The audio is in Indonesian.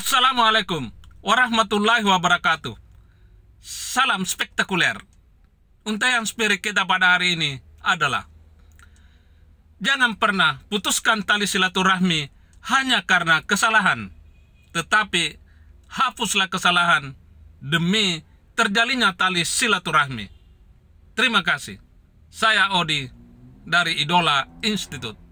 Assalamualaikum warahmatullahi wabarakatuh. Salam spektakuler. yang spirit kita pada hari ini adalah Jangan pernah putuskan tali silaturahmi hanya karena kesalahan. Tetapi hapuslah kesalahan demi terjalinnya tali silaturahmi. Terima kasih. Saya Odi dari Idola Institute.